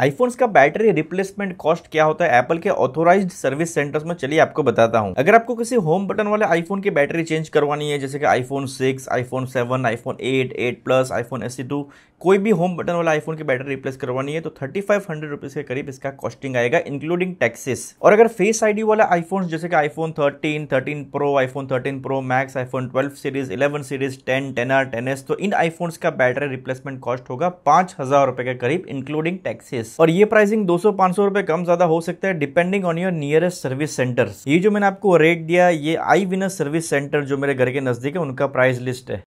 iPhones का battery replacement cost क्या होता है एप्पल के ऑथोराइज्ड सर्विस सेंटर्स में चलिए आपको बताता हूं अगर आपको किसी होम बटन वाले आईफोन की बैटरी चेंज करवानी है जैसे कि iPhone 6, iPhone 7, iPhone 8, 8 plus iPhone S कोई भी होम बटन वाला आईफोन की बैटरी रिप्लेस करवानी है तो थर्टी फाइव हंड्रेड रुपीज के करीब इसका कॉस्टिंग आएगा इंक्लूडिंग टैक्सेस और अगर फेस आईडी वाला आईफोन जैसे कि iPhone 13, 13 Pro iPhone 13 Pro Max iPhone 12 series 11 series 10, ten S तो इन आईफोन्स का बैटरी रिप्लेसमेंट कॉस्ट होगा पांच हजार रुपए के करीब इंक्लूडिंग टैक्सेस सर्विस और ये प्राइसिंग 200-500 रुपए कम ज्यादा हो सकता है depending on your nearest service centre ये जो मैंने आपको रेट दिया ये आई विनर सर्विस सेंटर जो मेरे घर के नजदीक है उनका प्राइस लिस्ट है